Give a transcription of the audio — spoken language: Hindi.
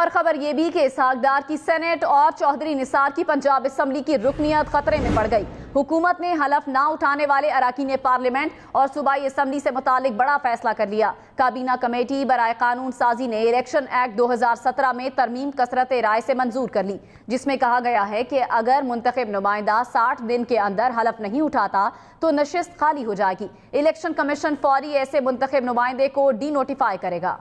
और खबर ये भी कि सागदार की सेनेट और चौधरी निसार की पंजाब असम्बली की रुकनीत खतरे में पड़ गई हुकूमत ने हलफ ना उठाने वाले अरकान पार्लियामेंट और सूबाई असम्बली से मुतालिक बड़ा फैसला कर लिया काबीना कमेटी बरए कानून साजी ने इलेक्शन एक्ट 2017 में तरमीम कसरत राय से मंजूर कर ली जिसमें कहा गया है कि अगर मुंतब नुमाइंदा साठ दिन के अंदर हलफ नहीं उठाता तो नशस्त खाली हो जाएगी इलेक्शन कमीशन फौरी ऐसे मुंतब नुमाइंदे को डी नोटिफाई करेगा